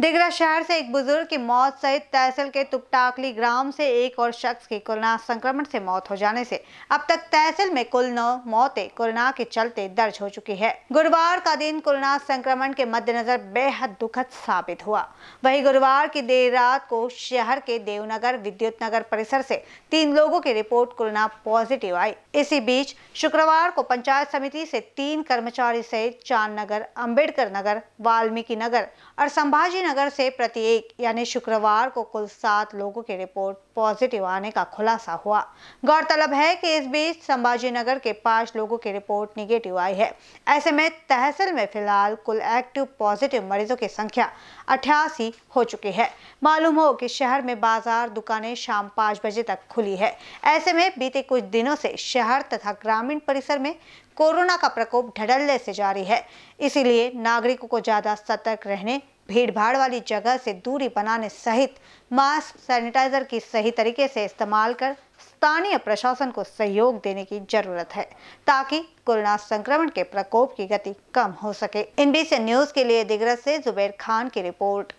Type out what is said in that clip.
डिगरा शहर से एक बुजुर्ग की मौत सहित तहसील के तुपटाकली ग्राम से एक और शख्स की कोरोना संक्रमण से मौत हो जाने से अब तक तहसील में कुल नौ मौतें कोरोना के चलते दर्ज हो चुकी है गुरुवार का दिन कोरोना संक्रमण के मद्देनजर बेहद दुखद साबित हुआ वहीं गुरुवार की देर रात को शहर के देवनगर विद्युत नगर परिसर से तीन लोगों की रिपोर्ट कोरोना पॉजिटिव आई इसी बीच शुक्रवार को पंचायत समिति से तीन कर्मचारी सहित चांद नगर अम्बेडकर नगर वाल्मीकि नगर और संभाजी नगर से प्रत्येक यानी शुक्रवार को कुल सात लोगों की रिपोर्ट पॉजिटिव आने का खुलासा हुआ गौरतलब है कि इस बीच संभाजी नगर के पांच लोगों की रिपोर्ट निगेटिव आई है ऐसे में तहसील में फिलहाल कुल एक्टिव पॉजिटिव मरीजों की संख्या अठासी हो चुकी है मालूम हो कि शहर में बाजार दुकानें शाम पाँच बजे तक खुली है ऐसे में बीते कुछ दिनों से शहर तथा ग्रामीण परिसर में कोरोना का प्रकोप ढड़लने से जारी है इसीलिए नागरिकों को ज़्यादा सतर्क रहने भीड़भाड़ वाली जगह से दूरी बनाने सहित मास्क सैनिटाइजर की सही तरीके से इस्तेमाल कर स्थानीय प्रशासन को सहयोग देने की जरूरत है ताकि कोरोना संक्रमण के प्रकोप की गति कम हो सके इन न्यूज के लिए दिग्रज से जुबैर खान की रिपोर्ट